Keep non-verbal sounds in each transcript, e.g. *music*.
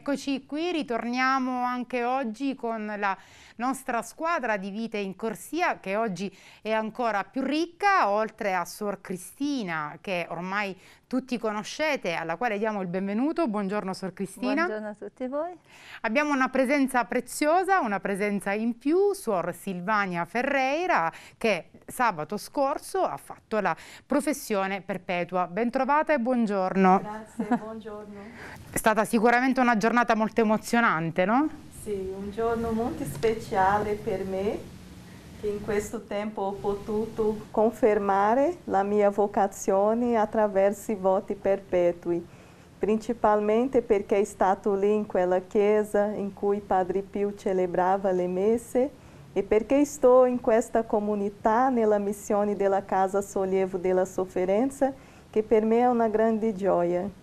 Eccoci qui, ritorniamo anche oggi con la nostra squadra di vite in corsia che oggi è ancora più ricca, oltre a Suor Cristina che ormai tutti conoscete, alla quale diamo il benvenuto. Buongiorno Suor Cristina. Buongiorno a tutti voi. Abbiamo una presenza preziosa, una presenza in più, Suor Silvania Ferreira che sabato scorso ha fatto la professione perpetua. Bentrovata e buongiorno. Grazie, buongiorno. È stata sicuramente una giornata molto emozionante, no? Sim, um giorno muito especial para mim, que in questo tempo ho potuto confermare la mia vocazione attraverso i voti perpetui, principalmente perché è stato lì in quella chiesa in cui Padre Pio celebrava le messe e perché sto in questa comunità nella missione della Casa Sollievo della Sofferenza che per me è una grande gioia.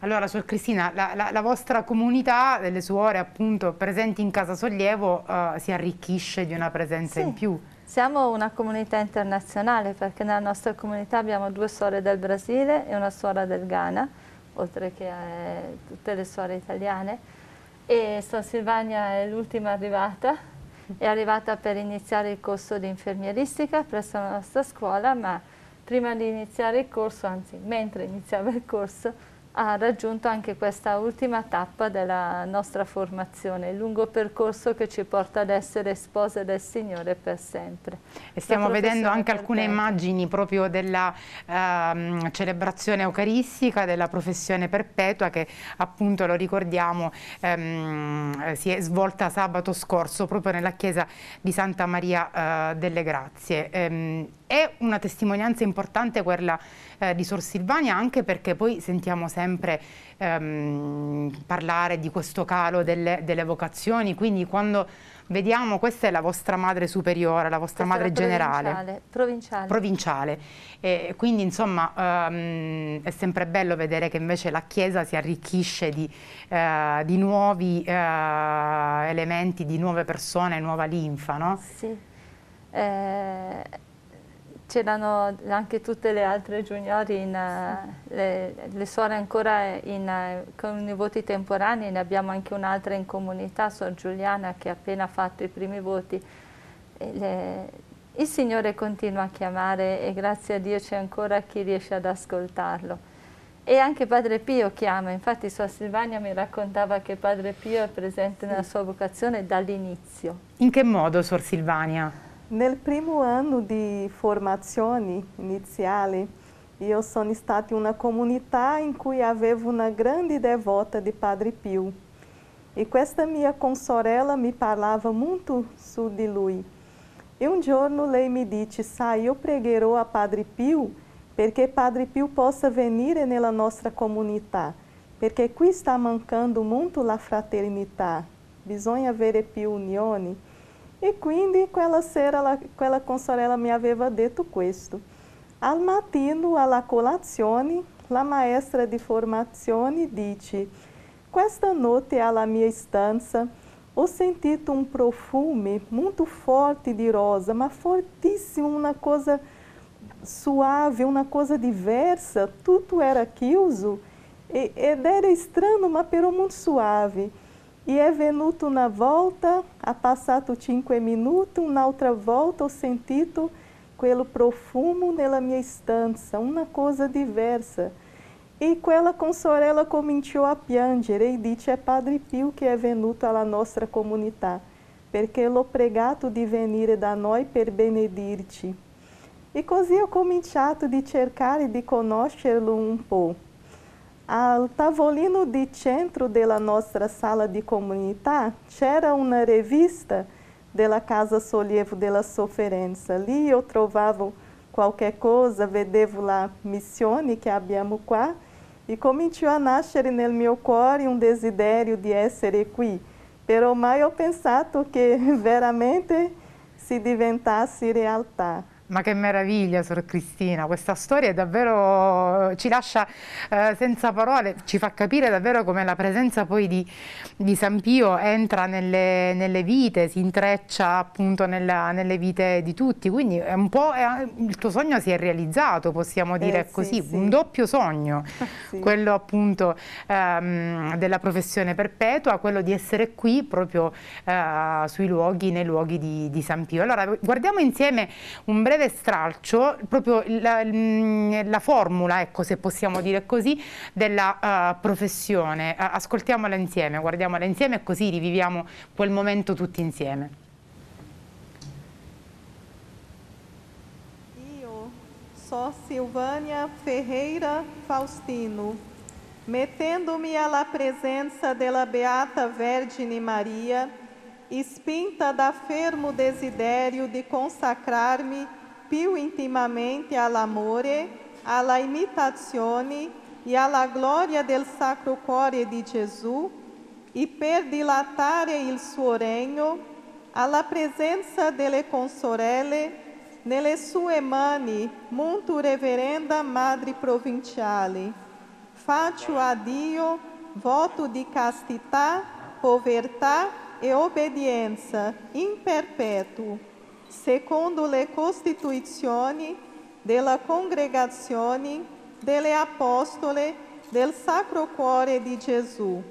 Allora, Suor Cristina, la, la, la, vostra comunità delle suore appunto presenti in Casa Sollievo eh, si arricchisce di una presenza sì. in più. Siamo una comunità internazionale perché nella nostra comunità abbiamo due suore del Brasile e una suora del Ghana, oltre che eh, tutte le suore italiane. E San Silvania è l'ultima arrivata, è arrivata per iniziare il corso di infermieristica presso la nostra scuola, ma prima di iniziare il corso, anzi mentre iniziava il corso, ha raggiunto anche questa ultima tappa della nostra formazione, il lungo percorso che ci porta ad essere spose del Signore per sempre. E stiamo vedendo anche alcune perpetua. immagini proprio della ehm, celebrazione eucaristica, della professione perpetua che appunto lo ricordiamo ehm, si è svolta sabato scorso proprio nella chiesa di Santa Maria eh, delle Grazie. Ehm, è una testimonianza importante quella eh, di Sor Silvania anche perché poi sentiamo sempre ehm, parlare di questo calo delle, delle, vocazioni, quindi quando vediamo questa è la vostra madre superiore, la vostra questa madre generale. Provinciale. Provinciale. provinciale. E quindi insomma ehm, è sempre bello vedere che invece la Chiesa si arricchisce di, eh, di nuovi eh, elementi, di nuove persone, nuova linfa. No? Sì. Eh, c'erano anche tutte le altre junior, in, eh, sì. le, le, suore ancora in, eh, con i voti temporanei, ne abbiamo anche un'altra in comunità, Sor Giuliana, che ha appena fatto i primi voti. Le, il Signore continua a chiamare e grazie a Dio c'è ancora chi riesce ad ascoltarlo. E anche Padre Pio chiama, infatti Sua Silvania mi raccontava che Padre Pio è presente sì. nella sua vocazione dall'inizio. In che modo, Sor Silvania? Nel primo ano de formazione inicial, eu sono stata in una comunità in cui avevo una grande devota de Padre Pio. E questa minha consorella me falava muito su de lui. E um giorno lei me disse, sai, eu pregherò a Padre Pio porque Padre Pio possa venire nella nostra comunidade, Porque qui está mancando muito la fraternità, bisogna avere più unione. E quindi quella sera, la, quella consorella mi aveva detto questo. Al mattino, alla colazione, la maestra di formazione dice: Questa notte alla mia stanza ho sentito um profume muito forte de rosa, mas fortíssimo, uma coisa suave, uma coisa diversa. Tudo era chiuso ed era estranho, mas pero muito suave. E é venuto na volta a passato cinque minuti, un'altra volta ho sentito quello profumo nella mia stanza, una cosa diversa. E quella consorella cominciò a piangere e disse a é Padre Pio che è é venuto alla nostra comunità, perché l'ho pregato di venire da noi per benedirti. E così ho cominciato di cercare di conoscerlo un po'. Al tavolino di centro della nostra sala di comunità c'era una revista della Casa Sollievo della Sofferenza. Lì eu trovavo qualquer cosa, vedevo la missione che abbiamo qua e cominciò a nascere nel mio cuore un desiderio di essere qui. Però mai ho pensato che *laughs* veramente si diventasse realtà. Ma che meraviglia, Sor Cristina, questa storia davvero ci lascia eh, senza parole, ci fa capire davvero come la presenza poi di, di San Pio entra nelle, nelle, vite, si intreccia appunto nella, nelle vite di tutti, quindi è un po' è, eh, il tuo sogno si è realizzato, possiamo eh, dire eh, sì, così, sì. un doppio sogno, *laughs* sì. quello appunto ehm, della professione perpetua, quello di essere qui proprio eh, sui luoghi, nei luoghi di, di San Pio. Allora guardiamo insieme un breve breve stralcio proprio la, mm, la formula, ecco, se possiamo dire così, della uh, professione. Uh, ascoltiamola insieme, guardiamola insieme e così riviviamo quel momento tutti insieme. Io sono Silvania Ferreira Faustino, mettendomi alla presenza della Beata Vergine Maria, espinta da fermo desiderio di consacrarmi me più intimamente all'amore, alla imitazione e alla gloria del Sacro Cuore di Gesù e per dilatare il suo regno alla presenza delle consorelle nelle sue mani, molto reverenda Madre Provinciale. Faccio a Dio voto di castità, povertà e obbedienza in perpetuo. secondo le costituzioni della congregazione delle apostole del Sacro Cuore di Gesù.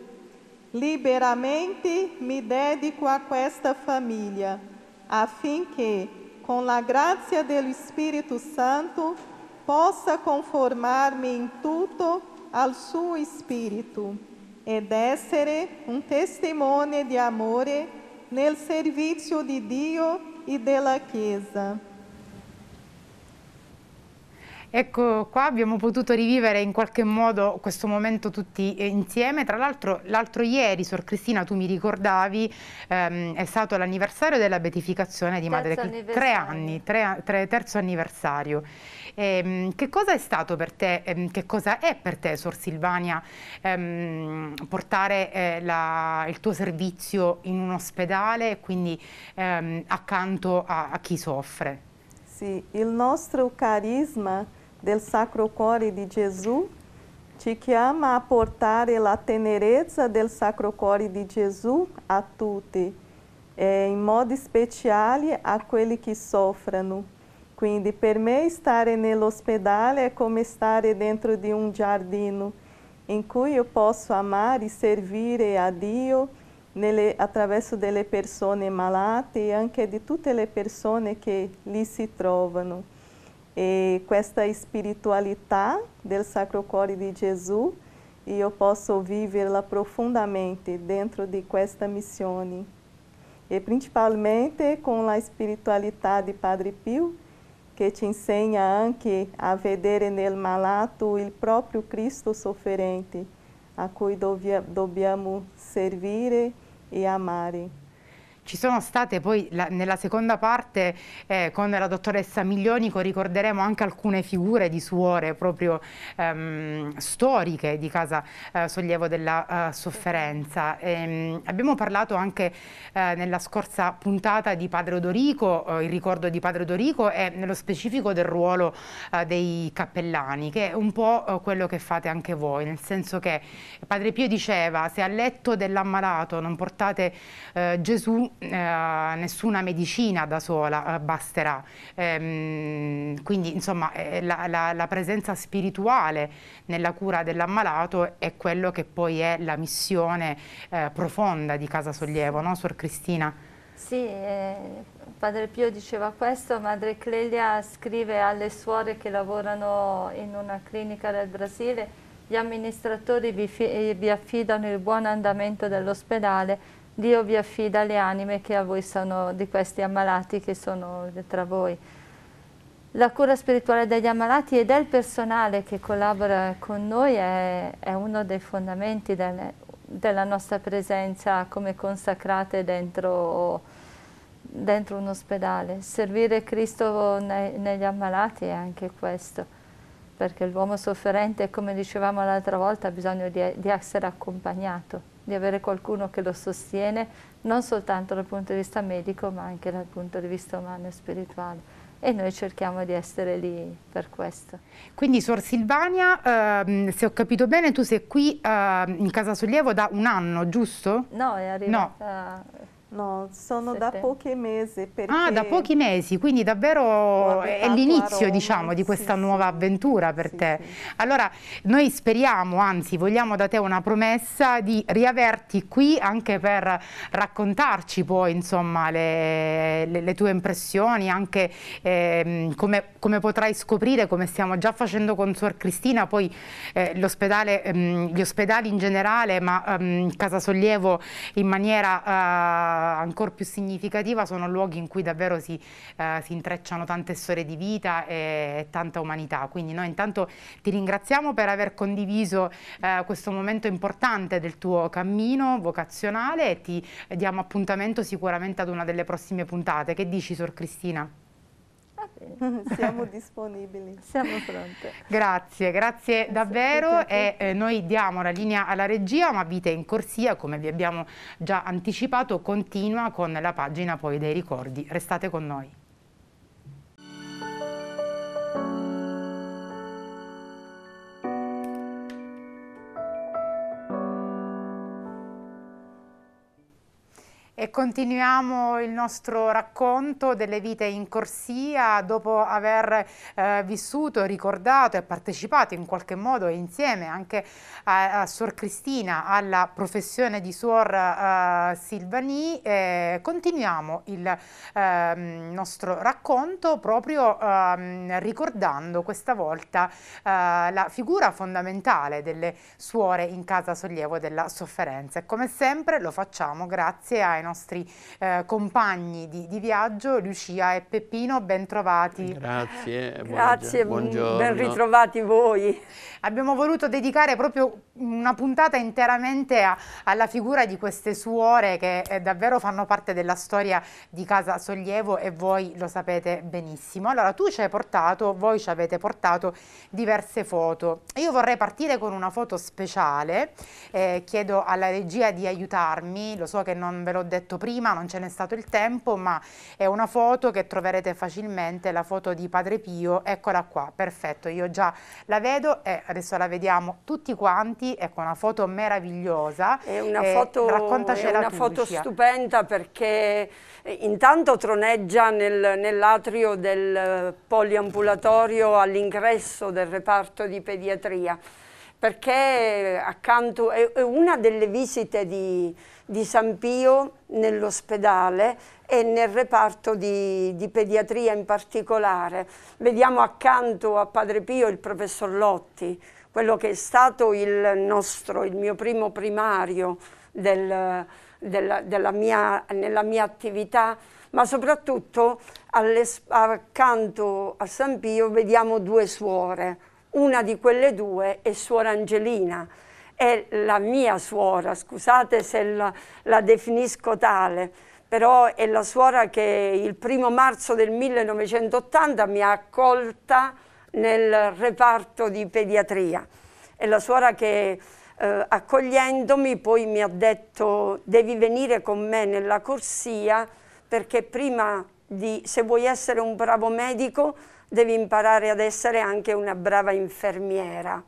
Liberamente mi dedico a questa famiglia, affinché con la grazia dello Spirito Santo possa conformarmi in tutto al suo Spirito ed essere un testimone di amore nel servizio di Dio e della Chiesa. Ecco, qua abbiamo potuto rivivere in qualche modo questo momento tutti eh, insieme. Tra l'altro, l'altro ieri, Sor Cristina, tu mi ricordavi, ehm, è stato l'anniversario della beatificazione di terzo Madre Chiesa. Tre anni, tre, tre, terzo anniversario. Ehm, che cosa è stato per te, ehm, che cosa è per te, Sor Silvania, ehm, portare eh, la, il tuo servizio in un ospedale, e quindi ehm, accanto a, a chi soffre? Sì, il nostro carisma del Sacro Cuore di Gesù ci chiama a portare la tenerezza del Sacro Cuore di Gesù a tutti, eh, in modo speciale a quelli che soffrono. Quindi per me stare nell'ospedale è come stare dentro di un giardino in cui io posso amare e servire a Dio nelle, attraverso delle persone malate e anche di tutte le persone che lì si trovano. E questa spiritualità del Sacro Cuore di Gesù io posso viverla profondamente dentro di questa missione. E principalmente con la spiritualità di Padre Pio, que te ensina anche a vedere nel malato il proprio Cristo sofferente, a cui dobbiamo servire e amare. Ci sono state poi la, nella seconda parte eh, con la dottoressa Miglionico ricorderemo anche alcune figure di suore proprio ehm, storiche di Casa eh, Sollievo della eh, Sofferenza. E, ehm, abbiamo parlato anche eh, nella scorsa puntata di Padre Odorico, eh, il ricordo di Padre Odorico e nello specifico del ruolo eh, dei cappellani, che è un po' quello che fate anche voi, nel senso che Padre Pio diceva se a letto dell'ammalato non portate Gesù eh, nessuna medicina da sola eh, basterà. Ehm, quindi insomma eh, la, la, la, presenza spirituale nella cura dell'ammalato è quello che poi è la missione eh, profonda di Casa Sollievo, no Suor Cristina? Sì, Padre Pio diceva questo, Madre Clelia scrive alle suore che lavorano in una clinica del Brasile, gli amministratori vi, vi affidano il buon andamento dell'ospedale Dio vi affida le anime che a voi sono di questi ammalati che sono tra voi. La cura spirituale degli ammalati e del personale che collabora con noi è, è uno dei fondamenti del, della nostra presenza come consacrate dentro, dentro un ospedale. Servire Cristo ne, negli ammalati è anche questo, perché l'uomo sofferente, come dicevamo l'altra volta, ha bisogno di, di essere accompagnato di avere qualcuno che lo sostiene, non soltanto dal punto di vista medico, ma anche dal punto di vista umano e spirituale e noi cerchiamo di essere lì per questo. Quindi Suor Silvania, ehm, se ho capito bene, tu sei qui ehm, in Casa Sollievo da un anno, giusto? No, è arrivata... No No, sono Sette. da pochi mesi. Ah, da pochi mesi, quindi davvero è l'inizio diciamo, di questa sì, nuova avventura per sì, te. Sì. Allora, noi speriamo, anzi vogliamo da te una promessa di riaverti qui anche per raccontarci poi insomma, le, le, le tue impressioni, anche eh, come, come, potrai scoprire, come stiamo già facendo con Suor Cristina, poi eh, ehm, gli ospedali in generale, ma ehm, Casa Sollievo in maniera... Eh, ancora più significativa sono luoghi in cui davvero si, eh, si intrecciano tante storie di vita e, tanta umanità. Quindi noi intanto ti ringraziamo per aver condiviso eh, questo momento importante del tuo cammino vocazionale e ti diamo appuntamento sicuramente ad una delle prossime puntate. Che dici, Sor Cristina? bene. *laughs* Siamo disponibili. Siamo pronte. Grazie, grazie, grazie davvero e eh, noi diamo la linea alla regia, ma Vite in Corsia, come vi abbiamo già anticipato, continua con la pagina poi dei ricordi. Restate con noi. e continuiamo il nostro racconto delle vite in corsia dopo aver eh, vissuto, ricordato e partecipato in qualche modo insieme anche a, a Suor Cristina alla professione di Suor uh, Silvani. Eh, continuiamo il eh, nostro racconto proprio ehm, ricordando questa volta eh, la figura fondamentale delle suore in casa sollievo della sofferenza e come sempre lo facciamo grazie ai nostri nostri eh, compagni di, di, viaggio, Lucia e Peppino, ben trovati. Grazie, Grazie buongiorno. ben ritrovati voi. Abbiamo voluto dedicare proprio una puntata interamente a, alla figura di queste suore che eh, davvero fanno parte della storia di Casa Sollievo e voi lo sapete benissimo. Allora tu ci hai portato, voi ci avete portato diverse foto. Io vorrei partire con una foto speciale, eh, chiedo alla regia di aiutarmi, lo so che non ve l'ho detto detto prima, non ce n'è stato il tempo, ma è una foto che troverete facilmente, la foto di Padre Pio, eccola qua, perfetto, io già la vedo e adesso la vediamo tutti quanti, ecco una foto meravigliosa. È una eh, foto, è una foto stupenda perché eh, intanto troneggia nel, nell'atrio del eh, poliambulatorio all'ingresso del reparto di pediatria perché accanto è una delle visite di, di San Pio nell'ospedale e nel reparto di, di, pediatria in particolare. Vediamo accanto a Padre Pio il professor Lotti, quello che è stato il nostro, il mio primo primario del, della, della mia, nella mia attività, ma soprattutto accanto a San Pio vediamo due suore, una di quelle due è suora Angelina, è la mia suora, scusate se la, la definisco tale, però è la suora che il primo marzo del 1980 mi ha accolta nel reparto di pediatria. È la suora che eh, accogliendomi poi mi ha detto devi venire con me nella corsia perché prima di, se vuoi essere un bravo medico, devi imparare ad essere anche una brava infermiera.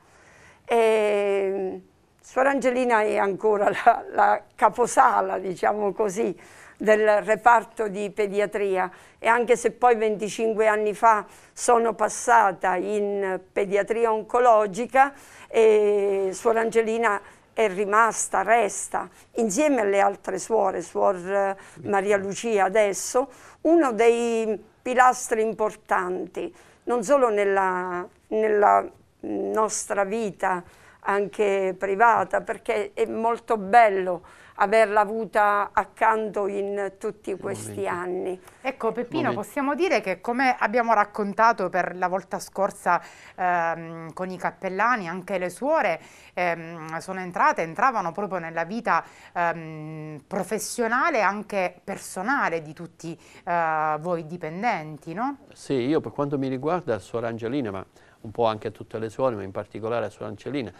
E mm, Suor Angelina è ancora la, la caposala, diciamo così, del reparto di pediatria e anche se poi 25 anni fa sono passata in pediatria oncologica, e Suor Angelina è rimasta, resta, insieme alle altre suore, Suor Maria Lucia adesso, uno dei pilastri importanti, non solo nella, nella nostra vita anche privata, perché è molto bello averla avuta accanto in tutti questi Momento. anni. Ecco Peppino, Momento. possiamo dire che come abbiamo raccontato per la volta scorsa ehm, con i cappellani, anche le suore ehm, sono entrate, entravano proprio nella vita ehm, professionale e anche personale di tutti eh, voi dipendenti, no? Sì, io per quanto mi riguarda, suora Angelina, ma un po' anche a tutte le suore, ma in particolare a suora Angelina,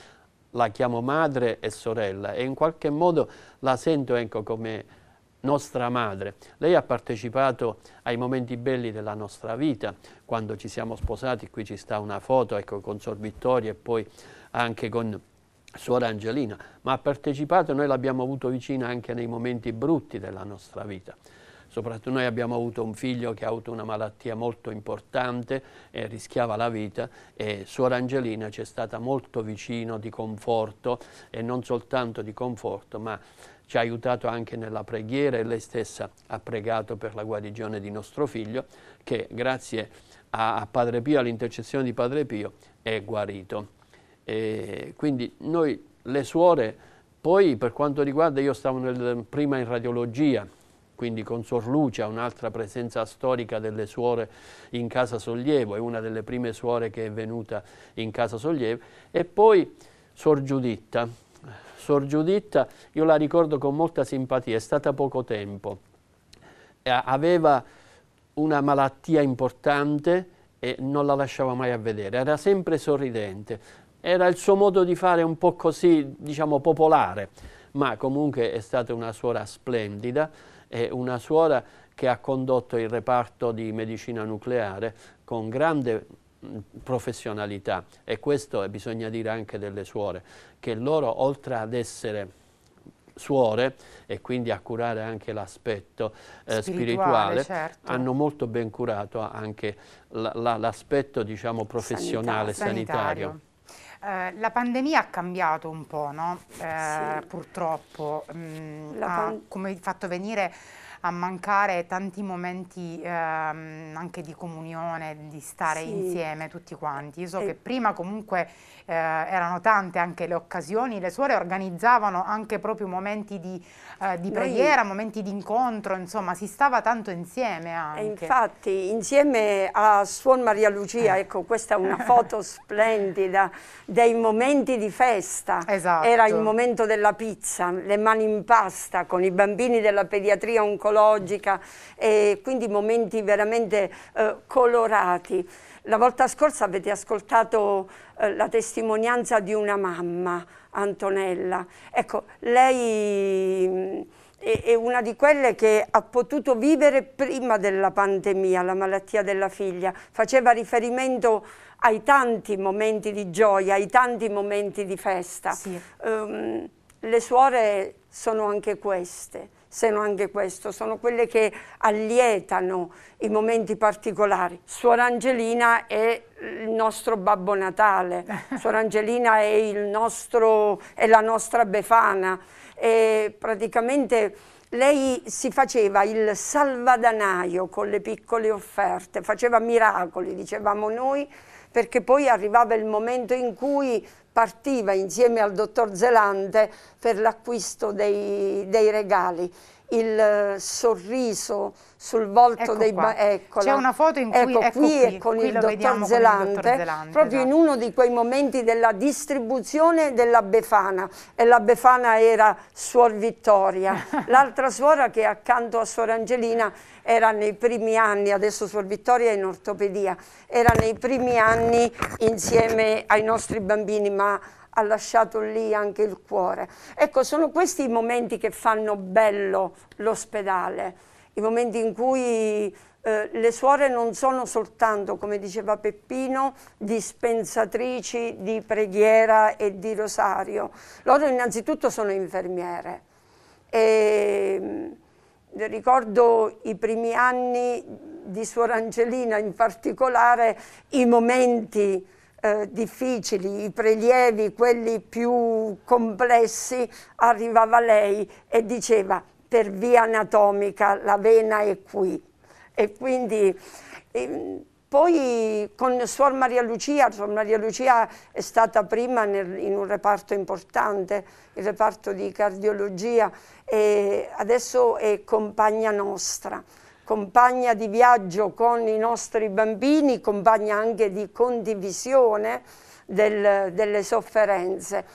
la chiamo madre e sorella e in qualche modo la sento ecco, come nostra madre. Lei ha partecipato ai momenti belli della nostra vita, quando ci siamo sposati, qui ci sta una foto ecco, con Sor Vittoria e poi anche con Suor Angelina, ma ha partecipato, e noi l'abbiamo avuto vicina anche nei momenti brutti della nostra vita soprattutto noi abbiamo avuto un figlio che ha avuto una malattia molto importante eh, rischiava la vita e suor Angelina ci è stata molto vicino di conforto e non soltanto di conforto ma ci ha aiutato anche nella preghiera e lei stessa ha pregato per la guarigione di nostro figlio che grazie a, a Padre Pio, all'intercessione di Padre Pio è guarito. E quindi noi le suore, poi per quanto riguarda, io stavo nel, prima in radiologia, quindi con Sor Lucia, un'altra presenza storica delle suore in Casa Sollievo, è una delle prime suore che è venuta in Casa Sollievo, e poi Sor Giuditta. Sor Giuditta, io la ricordo con molta simpatia, è stata poco tempo, eh, aveva una malattia importante e non la lasciava mai a vedere, era sempre sorridente, era il suo modo di fare un po' così, diciamo, popolare, ma comunque è stata una suora splendida, è una suora che ha condotto il reparto di medicina nucleare con grande mm, professionalità e questo eh, bisogna dire anche delle suore, che loro oltre ad essere suore e quindi a curare anche l'aspetto eh, spirituale, spirituale certo. hanno molto ben curato anche l'aspetto diciamo, professionale, sanitario. sanitario. Eh, la pandemia ha cambiato un po', no? eh, sì. Purtroppo, mh, mm, ha come fatto venire a mancare tanti momenti ehm, anche di comunione, di stare sì. insieme tutti quanti. Io so e... che prima comunque eh, erano tante anche le occasioni, le suore organizzavano anche proprio momenti di, eh, di preghiera, Noi... momenti di incontro, insomma si stava tanto insieme anche. E infatti insieme a Suon Maria Lucia, eh. ecco questa è una foto *laughs* splendida dei momenti di festa, esatto. era il esatto. momento della pizza, le mani in pasta con i bambini della pediatria oncologica psicologica e quindi momenti veramente eh, colorati. La volta scorsa avete ascoltato eh, la testimonianza di una mamma, Antonella. Ecco, lei mm, è, una di quelle che ha potuto vivere prima della pandemia, la malattia della figlia. Faceva riferimento ai tanti momenti di gioia, ai tanti momenti di festa. Sì. Um, le suore sono anche queste se non anche questo, sono quelle che allietano i momenti particolari. Suor Angelina è il nostro Babbo Natale, *laughs* Suor Angelina è, nostro, è la nostra Befana, e praticamente lei si faceva il salvadanaio con le piccole offerte, faceva miracoli, dicevamo noi, perché poi arrivava il momento in cui partiva insieme al dottor Zelante per l'acquisto dei, dei regali il eh, sorriso sul volto ecco dei bambini. C'è una foto in cui ecco, ecco qui, qui, con, ecco qui il con, il dottor Zelante, proprio esatto. in uno di quei momenti della distribuzione della Befana e la Befana era Suor Vittoria, *laughs* l'altra suora che accanto a Suor Angelina era nei primi anni, adesso Suor Vittoria è in ortopedia, era nei primi anni insieme ai nostri bambini ma ha lasciato lì anche il cuore. Ecco, sono questi i momenti che fanno bello l'ospedale, i momenti in cui eh, le suore non sono soltanto, come diceva Peppino, dispensatrici di preghiera e di rosario. Loro innanzitutto sono infermiere. E, ehm, ricordo i primi anni di Suor Angelina, in particolare i momenti eh, difficili, i prelievi, quelli più complessi, arrivava lei e diceva per via anatomica la vena è qui. E quindi... E, ehm, poi con Suor Maria Lucia, Suor Maria Lucia è stata prima nel, in un reparto importante, il reparto di cardiologia, e adesso è compagna nostra compagna di viaggio con i nostri bambini, compagna anche di condivisione del, delle sofferenze.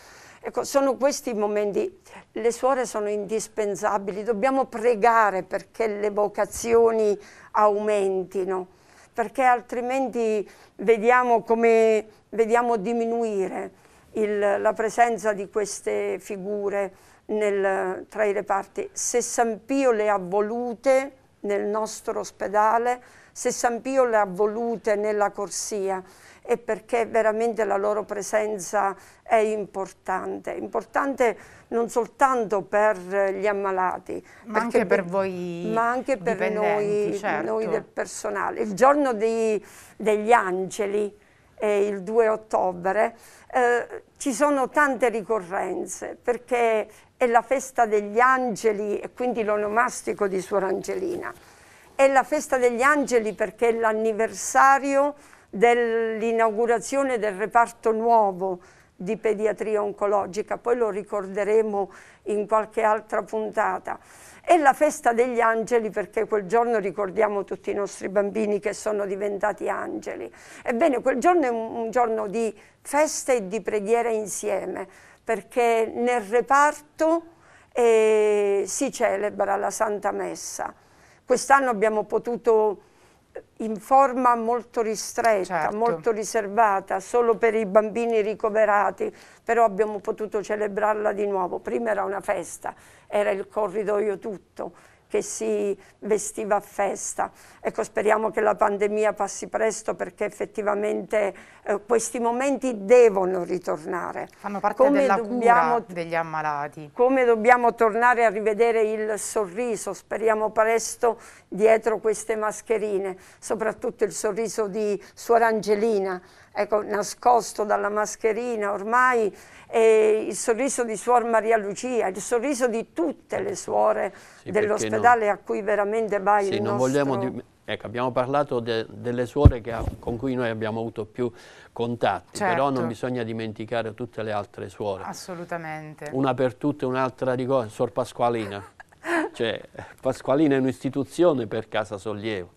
Ecco, sono questi i momenti, le suore sono indispensabili, dobbiamo pregare perché le vocazioni aumentino, perché altrimenti vediamo, come, vediamo diminuire il, la presenza di queste figure nel, tra i reparti. Se San Pio le ha volute, nel nostro ospedale, se San Pio le ha volute nella corsia è perché veramente la loro presenza è importante, importante non soltanto per gli ammalati, ma anche per, per voi, ma anche per noi, certo. noi, del personale. Il giorno di, degli angeli, eh, il 2 ottobre, eh, ci sono tante ricorrenze perché è la festa degli angeli e quindi l'onomastico di Suor Angelina. È la festa degli angeli perché è l'anniversario dell'inaugurazione del reparto nuovo di pediatria oncologica, poi lo ricorderemo in qualche altra puntata. E la festa degli angeli perché quel giorno ricordiamo tutti i nostri bambini che sono diventati angeli. Ebbene, quel giorno è un giorno di festa e di preghiera insieme, perché nel reparto eh, si celebra la Santa Messa. Quest'anno abbiamo potuto in forma molto ristretta, certo. molto riservata, solo per i bambini ricoverati, però abbiamo potuto celebrarla di nuovo. Prima era una festa, era il corridoio tutto che si vestiva a festa. Ecco, speriamo che la pandemia passi presto perché effettivamente eh, questi momenti devono ritornare. Fanno parte come della dobbiamo, cura degli ammalati. Come dobbiamo tornare a rivedere il sorriso, speriamo presto dietro queste mascherine, soprattutto il sorriso di Suor Angelina, ecco, nascosto dalla mascherina ormai, il sorriso di Suor Maria Lucia, il sorriso di tutte le suore sì, dell'ospedale a cui veramente va sì, il nostro... Di... Ecco, abbiamo parlato de, delle suore ha, con cui noi abbiamo avuto più contatti, certo. però non certo. bisogna dimenticare tutte le altre suore. Assolutamente. Una per tutte, un'altra di cose, Suor Pasqualina. *laughs* cioè, Pasqualina è un'istituzione per Casa Sollievo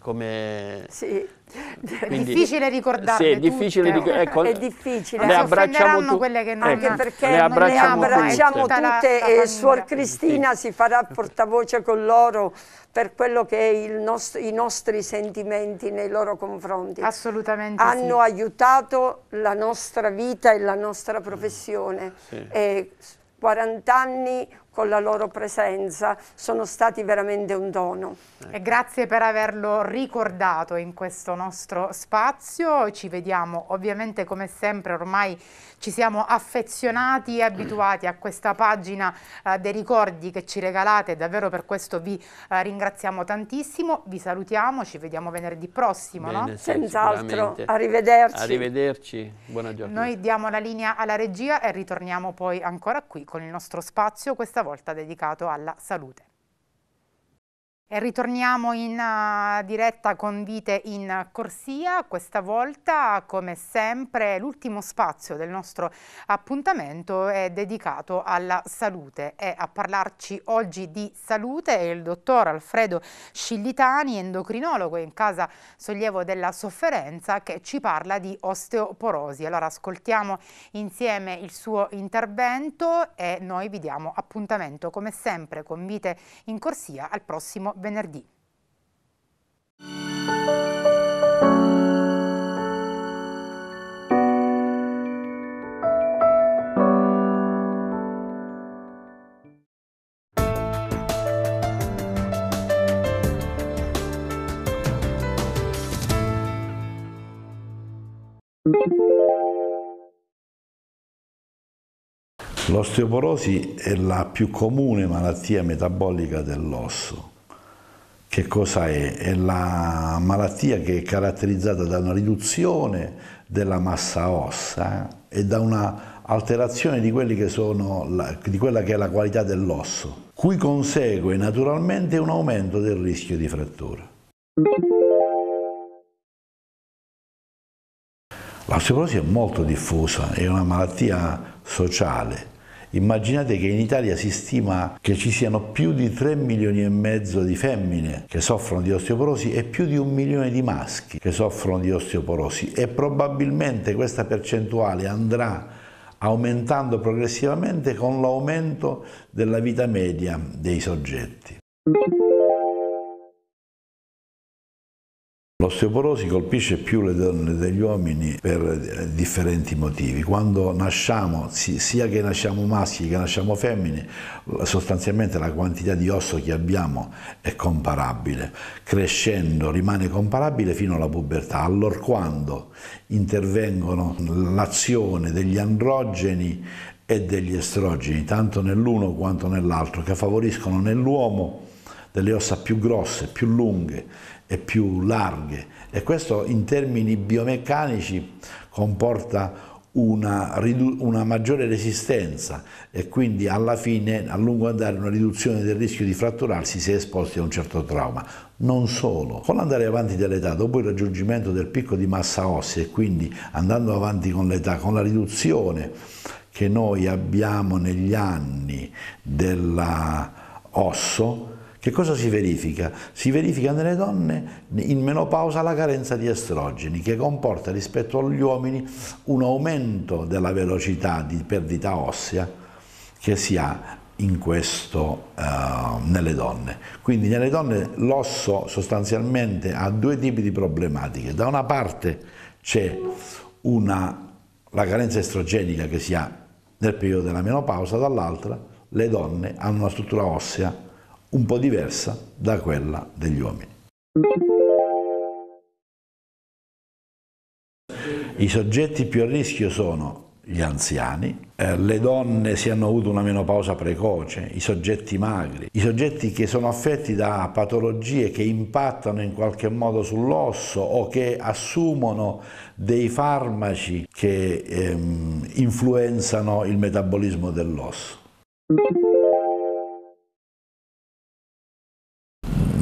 come... Sì, *laughs* Quindi, difficile ricordarle sì, è difficile ric ecco, è difficile, le abbracciamo tu- quelle che non ecco, anche perché le abbracciamo, le abbracciamo tutte, tutte e Suor Cristina sì. si farà portavoce con loro per quello che è nost i nostri sentimenti nei loro confronti. Assolutamente Hanno sì. aiutato la nostra vita e la nostra professione. Sì. 40 anni con la loro presenza sono stati veramente un dono. E grazie per averlo ricordato in questo nostro spazio, ci vediamo ovviamente come sempre ormai ci siamo affezionati e abituati a questa pagina eh, dei ricordi che ci regalate, davvero per questo vi eh, ringraziamo tantissimo, vi salutiamo, ci vediamo venerdì prossimo. Bene, no? Senz'altro, arrivederci. Arrivederci, buona giornata. Noi diamo la linea alla regia e ritorniamo poi ancora qui con il nostro spazio questa stavolta dedicato alla salute. E ritorniamo in eh, diretta con Vite in Corsia, questa volta come sempre l'ultimo spazio del nostro appuntamento è dedicato alla salute e a parlarci oggi di salute è il dottor Alfredo Sciglitani, endocrinologo in casa sollievo della sofferenza che ci parla di osteoporosi. Allora ascoltiamo insieme il suo intervento e noi vi diamo appuntamento come sempre con Vite in Corsia al prossimo venerdì. L'osteoporosi è la più comune malattia metabolica dell'osso. Che cosa è? È la malattia che è caratterizzata da una riduzione della massa ossa eh, e da una alterazione di, la, di quella che è la qualità dell'osso, cui consegue naturalmente un aumento del rischio di frattura. L'osteoporosi è molto diffusa, è una malattia sociale, Immaginate che in Italia si stima che ci siano più di 3 milioni e mezzo di femmine che soffrono di osteoporosi e più di un milione di maschi che soffrono di osteoporosi e probabilmente questa percentuale andrà aumentando progressivamente con l'aumento della vita media dei soggetti. L'osteoporosi colpisce più le donne degli uomini per eh, differenti motivi. Quando nasciamo, sia che nasciamo maschi che nasciamo femmine, sostanzialmente la quantità di osso che abbiamo è comparabile. Crescendo rimane comparabile fino alla pubertà, allora quando intervengono l'azione degli androgeni e degli estrogeni, tanto nell'uno quanto nell'altro, che favoriscono nell'uomo delle ossa più grosse, più lunghe e più larghe e questo in termini biomeccanici comporta una, una, maggiore resistenza e quindi alla fine a lungo andare una riduzione del rischio di fratturarsi se esposti a un certo trauma. Non solo, con l'andare avanti dell'età, dopo il raggiungimento del picco di massa ossea e quindi andando avanti con l'età, con la riduzione che noi abbiamo negli anni dell'osso, che cosa si verifica? Si verifica nelle donne in menopausa la carenza di estrogeni che comporta rispetto agli uomini un aumento della velocità di perdita ossea che si ha questo, eh, nelle donne. Quindi nelle donne l'osso sostanzialmente ha due tipi di problematiche. Da una parte c'è la carenza estrogenica che si ha nel periodo della menopausa, dall'altra le donne hanno una struttura ossea un po' diversa da quella degli uomini. I soggetti più a rischio sono gli anziani, eh, le donne se hanno avuto una menopausa precoce, i soggetti magri, i soggetti che sono affetti da patologie che impattano in qualche modo sull'osso o che assumono dei farmaci che ehm, influenzano il metabolismo dell'osso.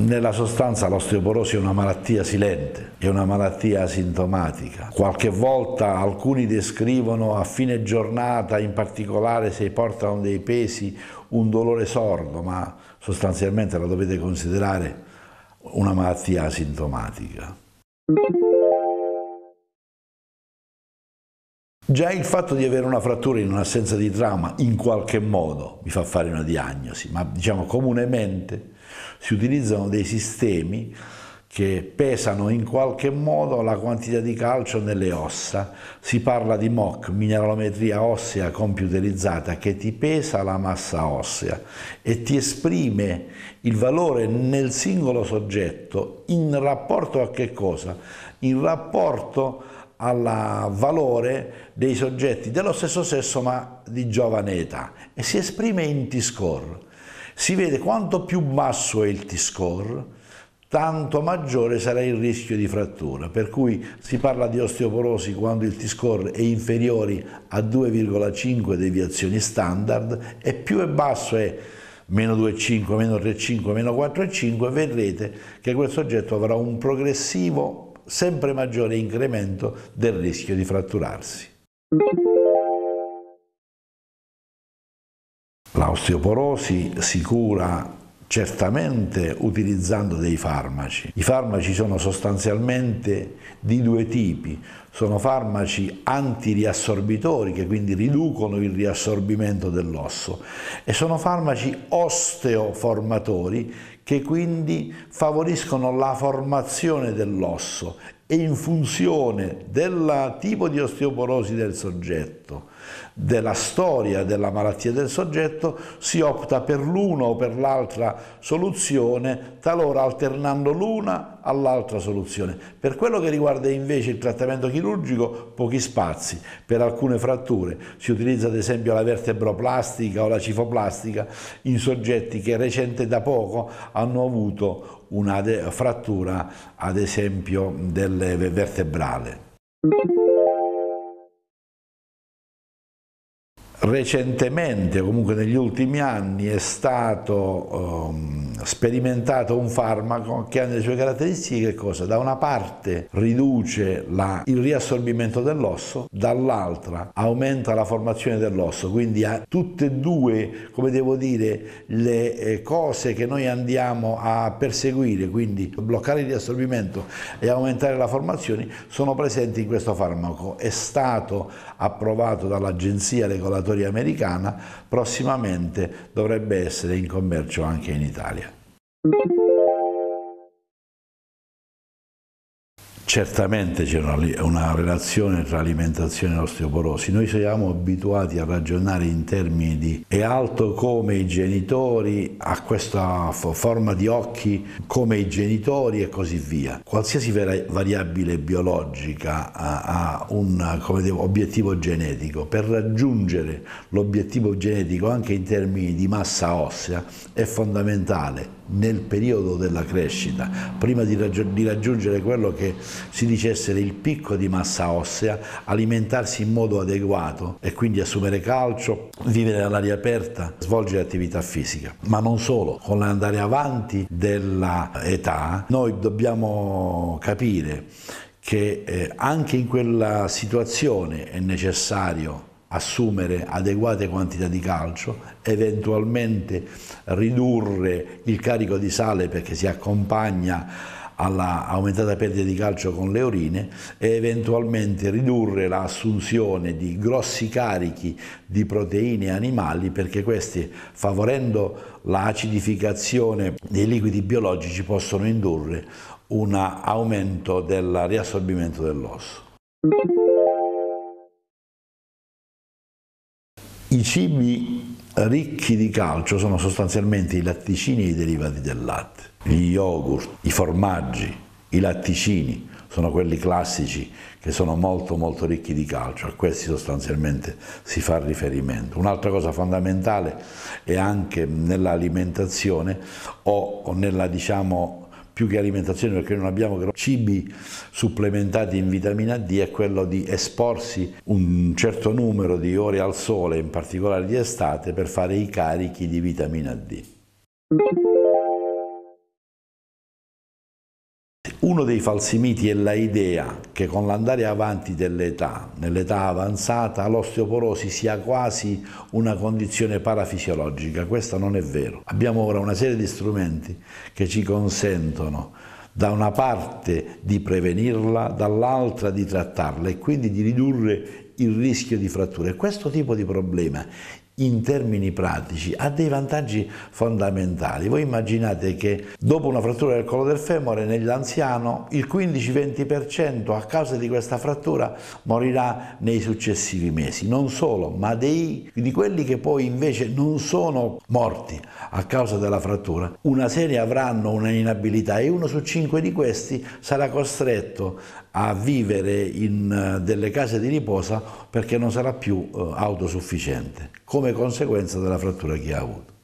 nella sostanza l'osteoporosi è una malattia silente, è una malattia asintomatica. Qualche volta alcuni descrivono a fine giornata, in particolare se portano dei pesi, un dolore sordo, ma sostanzialmente la dovete considerare una malattia asintomatica. Già il fatto di avere una frattura in un'assenza di trauma in qualche modo mi fa fare una diagnosi, ma diciamo comunemente si utilizzano dei sistemi che pesano in qualche modo la quantità di calcio nelle ossa. Si parla di MOC, mineralometria ossea computerizzata, che ti pesa la massa ossea e ti esprime il valore nel singolo soggetto in rapporto a che cosa? In rapporto al valore dei soggetti dello stesso sesso ma di giovane età e si esprime in T-score si vede quanto più basso è il T-score, tanto maggiore sarà il rischio di frattura, per cui si parla di osteoporosi quando il T-score è inferiore a 2,5 deviazioni standard e più è basso è meno 2,5, meno 3,5, meno 4,5, vedrete che questo oggetto avrà un progressivo sempre maggiore incremento del rischio di fratturarsi. L'osteoporosi si cura certamente utilizzando dei farmaci. I farmaci sono sostanzialmente di due tipi, sono farmaci antiriassorbitori che quindi riducono il riassorbimento dell'osso e sono farmaci osteoformatori che quindi favoriscono la formazione dell'osso e in funzione del tipo di osteoporosi del soggetto della storia della malattia del soggetto, si opta per l'una o per l'altra soluzione, talora alternando l'una all'altra soluzione. Per quello che riguarda invece il trattamento chirurgico, pochi spazi. Per alcune fratture si utilizza ad esempio la vertebroplastica o la cifoplastica in soggetti che recente da poco hanno avuto una frattura ad esempio del vertebrale. recentemente, comunque negli ultimi anni, è stato um, sperimentato un farmaco che ha le sue caratteristiche cosa? Da una parte riduce la, il riassorbimento dell'osso, dall'altra aumenta la formazione dell'osso, quindi ha tutte e due, come devo dire, le eh, cose che noi andiamo a perseguire, quindi bloccare il riassorbimento e aumentare la formazione, sono presenti in questo farmaco. È stato approvato dall'Agenzia Regolatoria laboratoria americana, prossimamente dovrebbe essere in commercio anche in Italia. Certamente c'è una, una, relazione tra alimentazione e osteoporosi. Noi siamo abituati a ragionare in termini di è alto come i genitori, ha questa forma di occhi come i genitori e così via. Qualsiasi variabile biologica ha, ha un dico, obiettivo genetico. Per raggiungere l'obiettivo genetico anche in termini di massa ossea è fondamentale nel periodo della crescita, prima di, di, raggiungere quello che si dice essere il picco di massa ossea, alimentarsi in modo adeguato e quindi assumere calcio, vivere all'aria aperta, svolgere attività fisica. Ma non solo, con l'andare avanti dell'età noi dobbiamo capire che eh, anche in quella situazione è necessario assumere adeguate quantità di calcio, eventualmente ridurre il carico di sale perché si accompagna alla aumentata perdita di calcio con le urine e eventualmente ridurre l'assunzione di grossi carichi di proteine animali perché queste favorendo l'acidificazione dei liquidi biologici possono indurre un aumento del riassorbimento dell'osso. I cibi ricchi di calcio sono sostanzialmente i latticini e i derivati del latte, gli yogurt, i formaggi, i latticini, sono quelli classici che sono molto molto ricchi di calcio, a questi sostanzialmente si fa riferimento. Un'altra cosa fondamentale è anche nell'alimentazione o nella diciamo più che alimentazione perché non abbiamo cibi supplementati in vitamina D è quello di esporsi un certo numero di ore al sole, in particolare di estate, per fare i carichi di vitamina D. Uno dei falsi miti è l'idea che con l'andare avanti dell'età, nell'età avanzata, l'osteoporosi sia quasi una condizione parafisiologica. Questo non è vero. Abbiamo ora una serie di strumenti che ci consentono da una parte di prevenirla, dall'altra di trattarla e quindi di ridurre il rischio di fratture. Questo tipo di problema in termini pratici ha dei vantaggi fondamentali. Voi immaginate che dopo una frattura del collo del femore nell'anziano il 15-20% a causa di questa frattura morirà nei successivi mesi. Non solo, ma dei, di quelli che poi invece non sono morti a causa della frattura, una serie avranno una inabilità e uno su cinque di questi sarà costretto a vivere in eh, delle case di riposa perché non sarà più eh, autosufficiente, come conseguenza della frattura che ha avuto.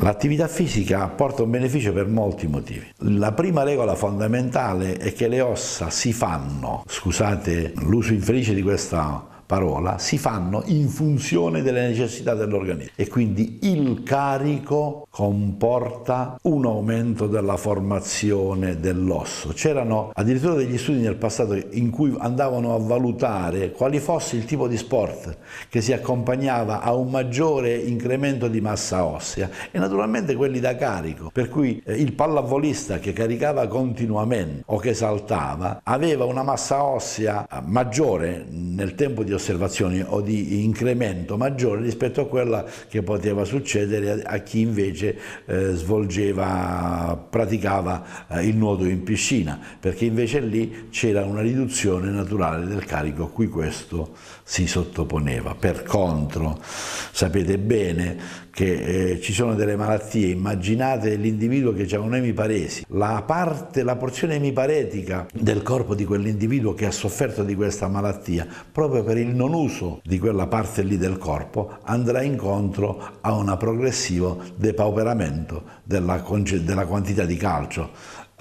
L'attività fisica porta un beneficio per molti motivi. La prima regola fondamentale è che le ossa si fanno, scusate l'uso infelice di questa parola, si fanno in funzione delle necessità dell'organismo e quindi il carico comporta un aumento della formazione dell'osso. C'erano addirittura degli studi nel passato in cui andavano a valutare quali fosse il tipo di sport che si accompagnava a un maggiore incremento di massa ossea e naturalmente quelli da carico, per cui eh, il pallavolista che caricava continuamente o che saltava aveva una massa ossea eh, maggiore nel tempo di osservazioni o di incremento maggiore rispetto a quella che poteva succedere a chi invece eh, svolgeva, praticava eh, il nuoto in piscina, perché invece lì c'era una riduzione naturale del carico a cui questo si sottoponeva. Per contro sapete bene che eh, ci sono delle malattie, immaginate l'individuo che ha un'emiparesi, la parte, la porzione emiparetica del corpo di quell'individuo che ha sofferto di questa malattia, proprio per il non uso di quella parte lì del corpo, andrà incontro a un progressivo depauperamento della, della quantità di calcio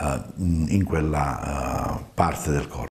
eh, in quella eh, parte del corpo.